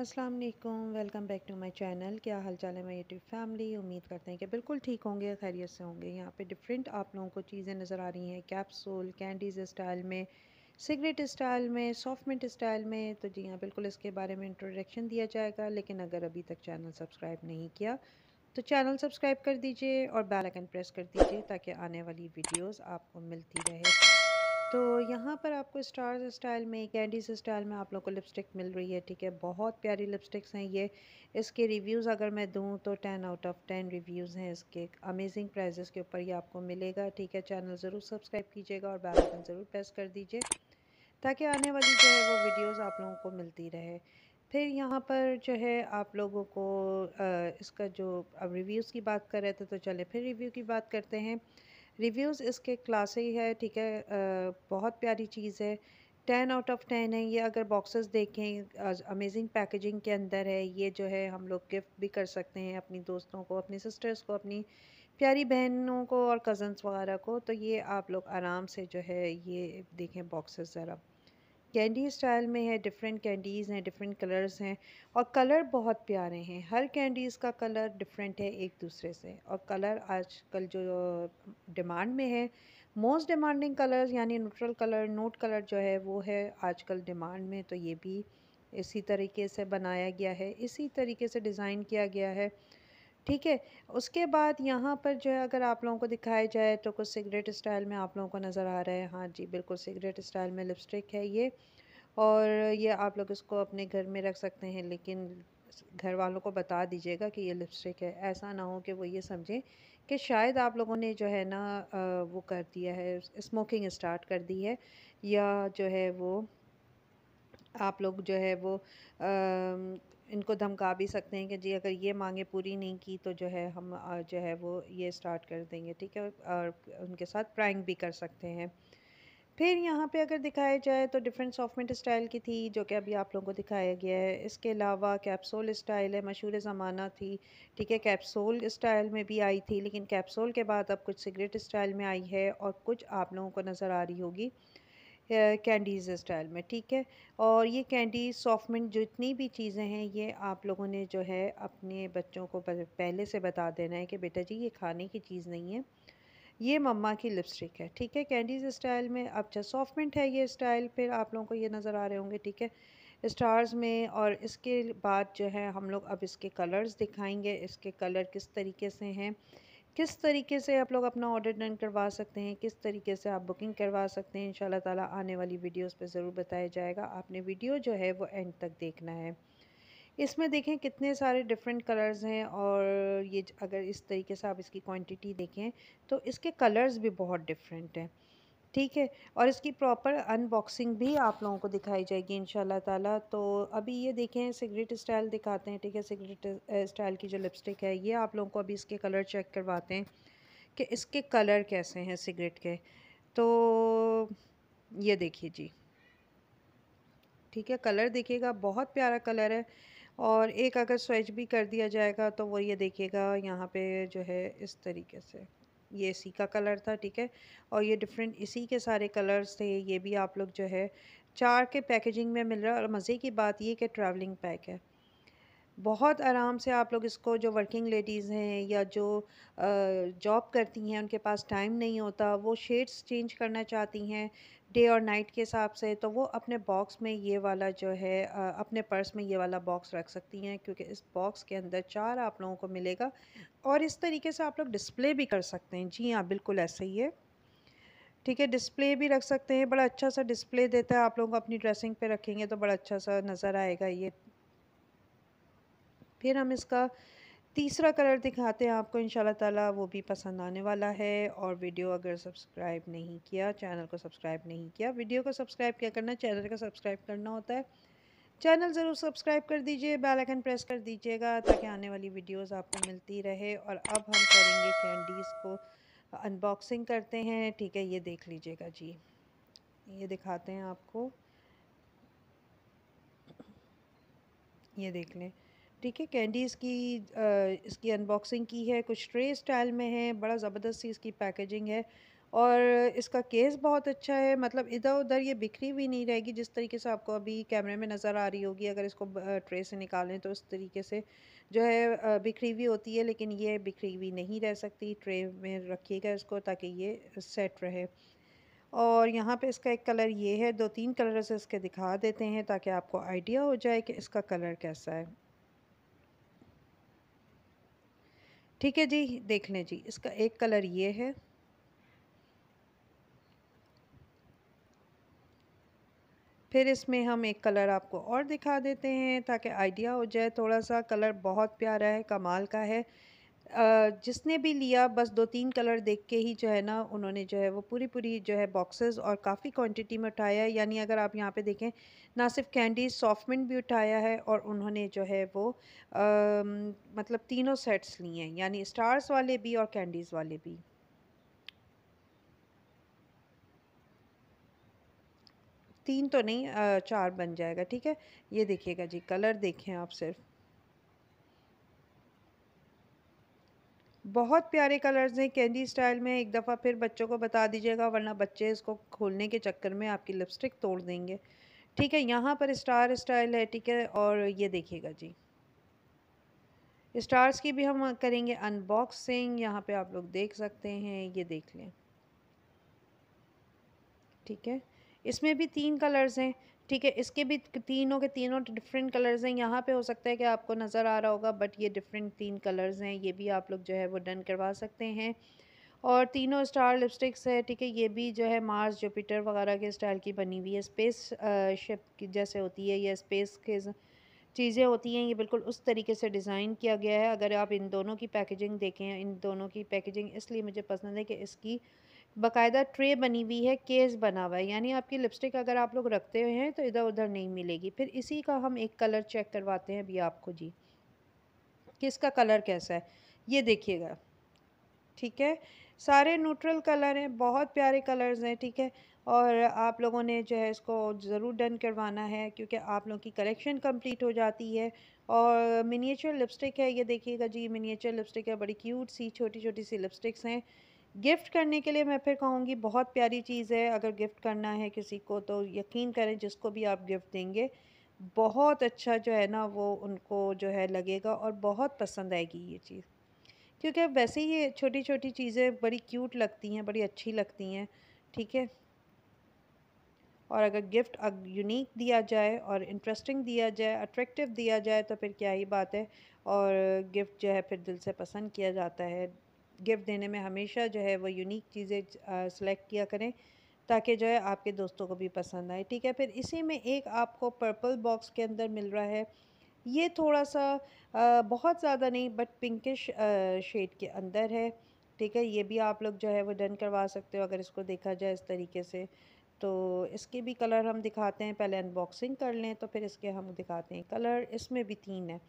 अस्सलाम वालेकुम welcome back to my channel क्या हाल चाल है मैं यूट्यूब फैमिली उम्मीद करते हैं कि बिल्कुल ठीक होंगे खैरियत से होंगे यहाँ पे डिफरेंट आप लोगों को चीज़ें नज़र आ रही हैं कैप्सूल कैंडीज़ स्टाइल में सिगरेट स्टाइल में सॉफ्टमेंट स्टाइल में तो जी हाँ बिल्कुल इसके बारे में इंट्रोडक्शन दिया जाएगा लेकिन अगर अभी तक चैनल सब्सक्राइब नहीं किया तो चैनल सब्सक्राइब कर दीजिए और बेल आइकन प्रेस कर दीजिए ताकि आने वाली वीडियोज़ आपको मिलती रहे तो यहाँ पर आपको स्टार्स स्टाइल में कैंडीज स्टाइल में आप लोग को लिपस्टिक मिल रही है ठीक है बहुत प्यारी लिपस्टिक्स हैं ये इसके रिव्यूज़ अगर मैं दूँ तो ten out of ten reviews हैं इसके अमेजिंग प्राइजेस के ऊपर ये आपको मिलेगा ठीक है चैनल ज़रूर सब्सक्राइब कीजिएगा और बेल ज़रूर प्रेस कर दीजिए ताकि आने वाली जो है वो वीडियोस आप लोगों को मिलती रहे फिर यहाँ पर जो है आप लोगों को इसका जो अब रिव्यूज़ की बात कर रहे थे तो चले फिर रिव्यू की बात करते हैं रिव्यूज़ इसके क्लासी है ठीक है बहुत प्यारी चीज़ है टेन आउट ऑफ टेन है ये अगर बॉक्सेस देखें अमेजिंग पैकेजिंग के अंदर है ये जो है हम लोग गिफ्ट भी कर सकते हैं अपनी दोस्तों को अपनी सिस्टर्स को अपनी प्यारी बहनों को और कज़न्स वगैरह को तो ये आप लोग आराम से जो है ये देखें बॉक्सेस ज़रा कैंडी स्टाइल में है डिफरेंट कैंडीज़ हैं डिफरेंट कलर्स हैं और कलर बहुत प्यारे हैं हर कैंडीज़ का कलर डिफरेंट है एक दूसरे से और कलर आजकल जो डिमांड में है मोस्ट डिमांडिंग कलर्स यानी न्यूट्रल कलर नोट कलर जो है वो है आजकल डिमांड में तो ये भी इसी तरीके से बनाया गया है इसी तरीके से डिज़ाइन किया गया है ठीक है उसके बाद यहाँ पर जो है अगर आप लोगों को दिखाया जाए तो कुछ सिगरेट स्टाइल में आप लोगों को नज़र आ रहा है हाँ जी बिल्कुल सिगरेट स्टाइल में लिपस्टिक है ये और ये आप लोग इसको अपने घर में रख सकते हैं लेकिन घर वालों को बता दीजिएगा कि ये लिपस्टिक है ऐसा ना हो कि वो ये समझें कि शायद आप लोगों ने जो है ना वो कर दिया है स्मोकिंग स्टार्ट कर दी है या जो है वो आप लोग जो है वो इनको धमका भी सकते हैं कि जी अगर ये मांगे पूरी नहीं की तो जो है हम जो है वो ये स्टार्ट कर देंगे ठीक है और उनके साथ प्रैंक भी कर सकते हैं फिर यहाँ पे अगर दिखाया जाए तो डिफरेंट सॉफ्टमेंट स्टाइल की थी जो कि अभी आप लोगों को दिखाया गया है इसके अलावा कैप्सोल स्टाइल है मशहूर ज़माना थी ठीक है कैप्सोल स्टाइल में भी आई थी लेकिन कैप्सोल के बाद अब कुछ सिगरेट स्टाइल में आई है और कुछ आप लोगों को नज़र आ रही होगी कैंडीज़ स्टाइल में ठीक है और ये कैंडी सॉफ्टमेंट जितनी भी चीज़ें हैं ये आप लोगों ने जो है अपने बच्चों को पहले से बता देना है कि बेटा जी ये खाने की चीज़ नहीं है ये मम्मा की लिपस्टिक है ठीक है कैंडीज़ स्टाइल में अच्छा सॉफ्टमेंट है ये स्टाइल फिर आप लोगों को ये नज़र आ रहे होंगे ठीक है स्टार्स में और इसके बाद जो है हम लोग अब इसके कलर्स दिखाएंगे इसके कलर किस तरीके से हैं किस तरीके से आप लोग अपना ऑर्डर डन करवा सकते हैं किस तरीके से आप बुकिंग करवा सकते हैं इन ताला आने वाली वीडियोस पे ज़रूर बताया जाएगा आपने वीडियो जो है वो एंड तक देखना है इसमें देखें कितने सारे डिफरेंट कलर्स हैं और ये अगर इस तरीके से आप इसकी क्वांटिटी देखें तो इसके कलर्स भी बहुत डिफरेंट हैं ठीक है और इसकी प्रॉपर अनबॉक्सिंग भी आप लोगों को दिखाई जाएगी इन ताला तो अभी ये देखें सिगरेट स्टाइल दिखाते हैं ठीक है सिगरेट स्टाइल की जो लिपस्टिक है ये आप लोगों को अभी इसके कलर चेक करवाते हैं कि इसके कलर कैसे हैं सिगरेट के तो ये देखिए जी ठीक है कलर देखिएगा बहुत प्यारा कलर है और एक अगर स्वेच भी कर दिया जाएगा तो वो ये देखिएगा यहाँ पे जो है इस तरीके से ये इसी का कलर था ठीक है और ये डिफरेंट इसी के सारे कलर्स थे ये भी आप लोग जो है चार के पैकेजिंग में मिल रहा है और मज़े की बात ये कि ट्रैवलिंग पैक है बहुत आराम से आप लोग इसको जो वर्किंग लेडीज़ हैं या जो जॉब करती हैं उनके पास टाइम नहीं होता वो शेड्स चेंज करना चाहती हैं डे और नाइट के हिसाब से तो वो अपने बॉक्स में ये वाला जो है अपने पर्स में ये वाला बॉक्स रख सकती हैं क्योंकि इस बॉक्स के अंदर चार आप लोगों को मिलेगा और इस तरीके से आप लोग डिस्प्ले भी कर सकते हैं जी हाँ बिल्कुल ऐसे ही है ठीक है डिस्प्ले भी रख सकते हैं बड़ा अच्छा सा डिस्प्ले देता है आप लोग अपनी ड्रेसिंग पे रखेंगे तो बड़ा अच्छा सा नज़र आएगा ये फिर हम इसका तीसरा कलर दिखाते हैं आपको इन ताला वो भी पसंद आने वाला है और वीडियो अगर सब्सक्राइब नहीं किया चैनल को सब्सक्राइब नहीं किया वीडियो को सब्सक्राइब क्या करना चैनल का सब्सक्राइब करना होता है चैनल ज़रूर सब्सक्राइब कर दीजिए बेल आइकन प्रेस कर दीजिएगा ताकि आने वाली वीडियोस आपको मिलती रहे और अब हम करेंगे कैंडीज़ को अनबॉक्सिंग करते हैं ठीक है ये देख लीजिएगा जी ये दिखाते हैं आपको ये देख लें ठीक है कैंडीज़ की आ, इसकी अनबॉक्सिंग की है कुछ ट्रे स्टाइल में है बड़ा ज़बरदस्त सी इसकी पैकेजिंग है और इसका केस बहुत अच्छा है मतलब इधर उधर ये बिखरी हुई नहीं रहेगी जिस तरीके से आपको अभी कैमरे में नज़र आ रही होगी अगर इसको ट्रे से निकालें तो उस तरीके से जो है बिखरी हुई होती है लेकिन ये बिखरी हुई नहीं रह सकती ट्रे में रखिएगा इसको ताकि ये सेट रहे और यहाँ पे इसका एक कलर ये है दो तीन कलर्स इसके दिखा देते हैं ताकि आपको आइडिया हो जाए कि इसका कलर कैसा है ठीक है जी देख लें जी इसका एक कलर ये है फिर इसमें हम एक कलर आपको और दिखा देते हैं ताकि आइडिया हो जाए थोड़ा सा कलर बहुत प्यारा है कमाल का है जिसने भी लिया बस दो तीन कलर देख के ही जो है ना उन्होंने जो है वो पूरी पूरी जो है बॉक्सेस और काफ़ी क्वांटिटी में उठाया है यानी अगर आप यहाँ पे देखें ना सिर्फ कैंडी सॉफ्टमेंट भी उठाया है और उन्होंने जो है वो आ, मतलब तीनों सेट्स लिए हैं यानी स्टार्स वाले भी और कैंडीज़ वाले भी तीन तो नहीं चार बन जाएगा ठीक है ये देखिएगा जी कलर देखें आप सिर्फ बहुत प्यारे कलर्स हैं कैंडी स्टाइल में एक दफ़ा फिर बच्चों को बता दीजिएगा वरना बच्चे इसको खोलने के चक्कर में आपकी लिपस्टिक तोड़ देंगे ठीक है यहाँ पर स्टार स्टाइल है ठीक है और ये देखिएगा जी स्टार्स की भी हम करेंगे अनबॉक्सिंग यहाँ पे आप लोग देख सकते हैं ये देख लें ठीक है इसमें भी तीन कलर्स हैं ठीक है इसके भी तीनों के तीनों डिफरेंट कलर्स हैं यहाँ पे हो सकता है कि आपको नज़र आ रहा होगा बट ये डिफरेंट तीन कलर्स हैं ये भी आप लोग जो है वो डन करवा सकते हैं और तीनों स्टार लिपस्टिक्स है ठीक है ये भी जो है मार्स जुपिटर वगैरह के स्टाइल की बनी हुई है स्पेस शिप की जैसे होती है या स्पेस के चीज़ें होती हैं ये बिल्कुल उस तरीके से डिज़ाइन किया गया है अगर आप इन दोनों की पैकेजिंग देखें इन दोनों की पैकेजिंग इसलिए मुझे पसंद है कि इसकी बाकायदा ट्रे बनी हुई है केस बना हुआ है यानी आपकी लिपस्टिक अगर आप लोग रखते हुए हैं तो इधर उधर नहीं मिलेगी फिर इसी का हम एक कलर चेक करवाते हैं अभी आपको जी किसका कलर कैसा है ये देखिएगा ठीक है सारे न्यूट्रल कलर हैं बहुत प्यारे कलर्स हैं ठीक है और आप लोगों ने जो है इसको ज़रूर डन करवाना है क्योंकि आप लोगों की कलेक्शन कंप्लीट हो जाती है और मिनिएचर लिपस्टिक है ये देखिएगा जी मिनिएचर लिपस्टिक है बड़ी क्यूट सी छोटी छोटी सी लिपस्टिक्स हैं गिफ्ट करने के लिए मैं फिर कहूँगी बहुत प्यारी चीज़ है अगर गिफ्ट करना है किसी को तो यकीन करें जिसको भी आप गिफ्ट देंगे बहुत अच्छा जो है ना वो उनको जो है लगेगा और बहुत पसंद आएगी ये चीज़ क्योंकि वैसे ही ये छोटी छोटी चीज़ें बड़ी क्यूट लगती हैं बड़ी अच्छी लगती हैं ठीक है और अगर गिफ्ट यूनिक दिया जाए और इंटरेस्टिंग दिया जाए अट्रैक्टिव दिया जाए तो फिर क्या ही बात है और गिफ्ट जो है फिर दिल से पसंद किया जाता है गिफ्ट देने में हमेशा जो है वो यूनिक चीज़ें सेलेक्ट किया करें ताकि जो है आपके दोस्तों को भी पसंद आए ठीक है फिर इसी में एक आपको पर्पल बॉक्स के अंदर मिल रहा है ये थोड़ा सा आ, बहुत ज़्यादा नहीं बट पिंकिश शेड के अंदर है ठीक है ये भी आप लोग जो है वो डन करवा सकते हो अगर इसको देखा जाए इस तरीके से तो इसके भी कलर हम दिखाते हैं पहले अनबॉक्सिंग कर लें तो फिर इसके हम दिखाते हैं कलर इसमें भी तीन है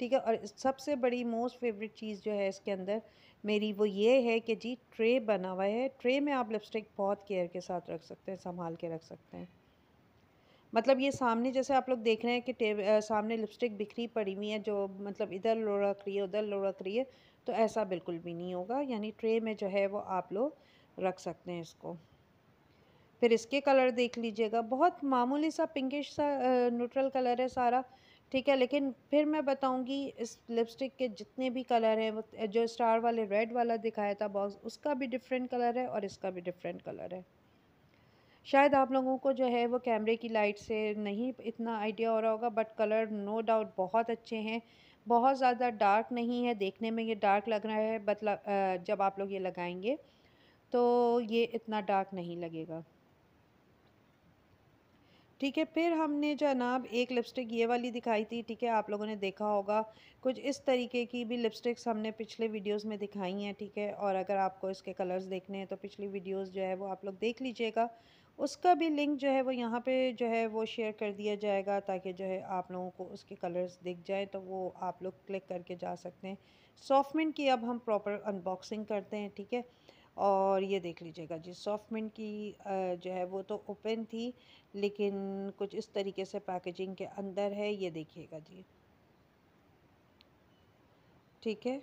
ठीक है और सबसे बड़ी मोस्ट फेवरेट चीज़ जो है इसके अंदर मेरी वो ये है कि जी ट्रे बना हुआ है ट्रे में आप लिपस्टिक बहुत केयर के साथ रख सकते हैं संभाल के रख सकते हैं मतलब ये सामने जैसे आप लोग देख रहे हैं कि टेब सामने लिपस्टिक बिखरी पड़ी हुई है जो मतलब इधर लुढ़क रही है उधर लुढ़क रही है तो ऐसा बिल्कुल भी नहीं होगा यानी ट्रे में जो है वो आप लोग रख सकते हैं इसको फिर इसके कलर देख लीजिएगा बहुत मामूली सा पिंकिश सा न्यूट्रल कलर है सारा ठीक है लेकिन फिर मैं बताऊंगी इस लिपस्टिक के जितने भी कलर हैं जो स्टार वाले रेड वाला दिखाया था बॉक्स उसका भी डिफरेंट कलर है और इसका भी डिफरेंट कलर है शायद आप लोगों को जो है वो कैमरे की लाइट से नहीं इतना आइडिया हो रहा होगा बट कलर नो डाउट बहुत अच्छे हैं बहुत ज़्यादा डार्क नहीं है देखने में ये डार्क लग रहा है बट मतलब, जब आप लोग ये लगाएंगे तो ये इतना डार्क नहीं लगेगा ठीक है फिर हमने जनाब एक लिपस्टिक ये वाली दिखाई थी ठीक है आप लोगों ने देखा होगा कुछ इस तरीके की भी लिपस्टिक्स हमने पिछले वीडियोस में दिखाई हैं ठीक है और अगर आपको इसके कलर्स देखने हैं तो पिछली वीडियोस जो है वो आप लोग देख लीजिएगा उसका भी लिंक जो है वो यहाँ पे जो है वो शेयर कर दिया जाएगा ताकि जो है आप लोगों को उसके कलर्स दिख जाए तो वो आप लोग क्लिक करके जा सकते हैं सॉफ्टमिन की अब हम प्रॉपर अनबॉक्सिंग करते हैं ठीक है और ये देख लीजिएगा जी सॉफ्ट मिंट की जो है वो तो ओपन थी लेकिन कुछ इस तरीके से पैकेजिंग के अंदर है ये देखिएगा जी ठीक है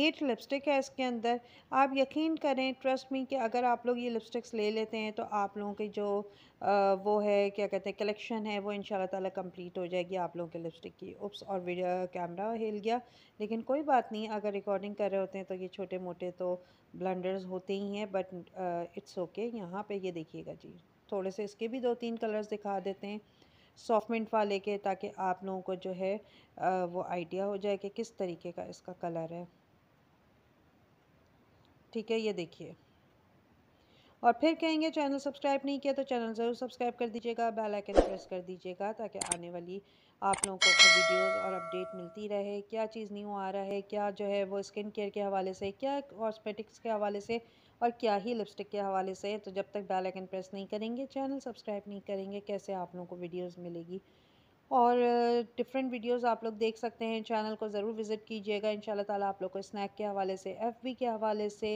एट लिपस्टिक है इसके अंदर आप यकीन करें ट्रस्ट मी कि अगर आप लोग ये लिपस्टिक्स ले लेते हैं तो आप लोगों की जो आ, वो है क्या कहते हैं कलेक्शन है वो इन ताला कंप्लीट हो जाएगी आप लोगों के लिपस्टिक की उप्स और वीडियो कैमरा हिल गया लेकिन कोई बात नहीं अगर रिकॉर्डिंग कर रहे होते हैं तो ये छोटे मोटे तो ब्लंडर्स होते ही हैं बट इट्स ओके यहाँ पर ये देखिएगा जी थोड़े से इसके भी दो तीन कलर्स दिखा देते हैं सॉफ्टमेंट वाले के ताकि आप लोगों को जो है आ, वो आइडिया हो जाए कि किस तरीके का इसका कलर है ठीक है ये देखिए और फिर कहेंगे चैनल सब्सक्राइब नहीं किया तो चैनल ज़रूर सब्सक्राइब कर दीजिएगा बेल आइकन प्रेस कर दीजिएगा ताकि आने वाली आप लोगों को वीडियोस और अपडेट मिलती रहे क्या चीज़ न्यू आ रहा है क्या जो है वो स्किन केयर के हवाले से क्या कॉस्मेटिक्स के हवाले से और क्या ही लिपस्टिक के हवाले से तो जब तक बेल आइकन प्रेस नहीं करेंगे चैनल सब्सक्राइब नहीं करेंगे कैसे आप लोगों को वीडियोज़ मिलेगी और डिफरेंट वीडियोस आप लोग देख सकते हैं चैनल को ज़रूर विज़िट कीजिएगा इन ताला आप लोग को स्नैक के हवाले से एफबी के हवाले से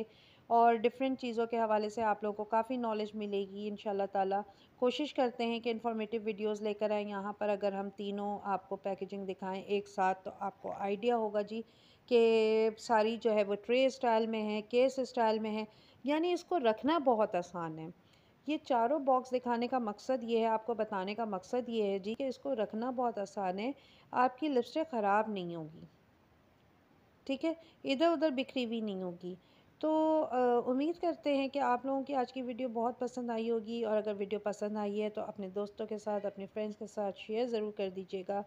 और डिफरेंट चीज़ों के हवाले से आप लोगों को काफ़ी नॉलेज मिलेगी इन ताला कोशिश करते हैं कि इन्फॉर्मेटिव वीडियोस लेकर आएँ यहाँ पर अगर हम तीनों आपको पैकेजिंग दिखाएं एक साथ तो आपको आइडिया होगा जी कि सारी जो है वो ट्रे स्टाइल में है केस स्टाइल में है यानी इसको रखना बहुत आसान है ये चारों बॉक्स दिखाने का मकसद ये है आपको बताने का मकसद ये है जी कि इसको रखना बहुत आसान है आपकी लिपस्टिक ख़राब नहीं होगी ठीक है इधर उधर बिखरी हुई नहीं होगी तो उम्मीद करते हैं कि आप लोगों की आज की वीडियो बहुत पसंद आई होगी और अगर वीडियो पसंद आई है तो अपने दोस्तों के साथ अपने फ्रेंड्स के साथ शेयर ज़रूर कर दीजिएगा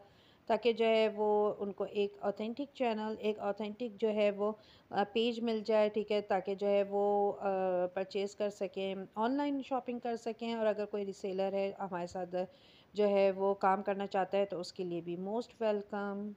ताकि जो है वो उनको एक ऑथेंटिक चैनल एक ऑथेंटिक जो है वो पेज मिल जाए ठीक है ताकि जो है वो परचेज़ कर सकें ऑनलाइन शॉपिंग कर सकें और अगर कोई रिसेलर है हमारे साथ जो है वो काम करना चाहता है तो उसके लिए भी मोस्ट वेलकम